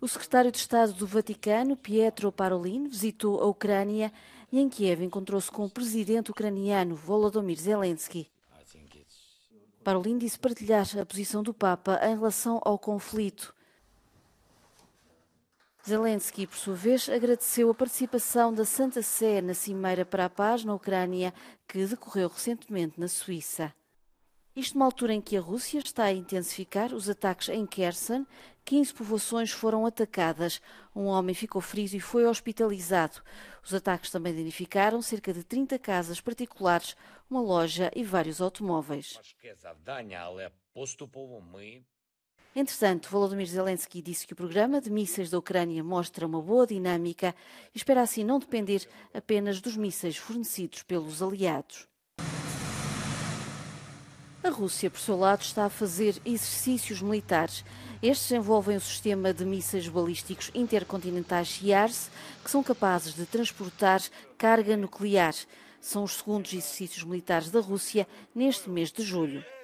O secretário de Estado do Vaticano, Pietro Parolin, visitou a Ucrânia e em Kiev encontrou-se com o presidente ucraniano Volodymyr Zelensky. Parolin disse partilhar a posição do Papa em relação ao conflito. Zelensky, por sua vez, agradeceu a participação da Santa Sé na Cimeira para a Paz na Ucrânia, que decorreu recentemente na Suíça. Isto numa altura em que a Rússia está a intensificar os ataques em Kherson 15 povoações foram atacadas. Um homem ficou frio e foi hospitalizado. Os ataques também danificaram cerca de 30 casas particulares, uma loja e vários automóveis. Entretanto, Volodymyr Zelensky disse que o programa de mísseis da Ucrânia mostra uma boa dinâmica e espera assim não depender apenas dos mísseis fornecidos pelos aliados. A Rússia, por seu lado, está a fazer exercícios militares. Estes envolvem o sistema de mísseis balísticos intercontinentais IARS, que são capazes de transportar carga nuclear. São os segundos exercícios militares da Rússia neste mês de julho.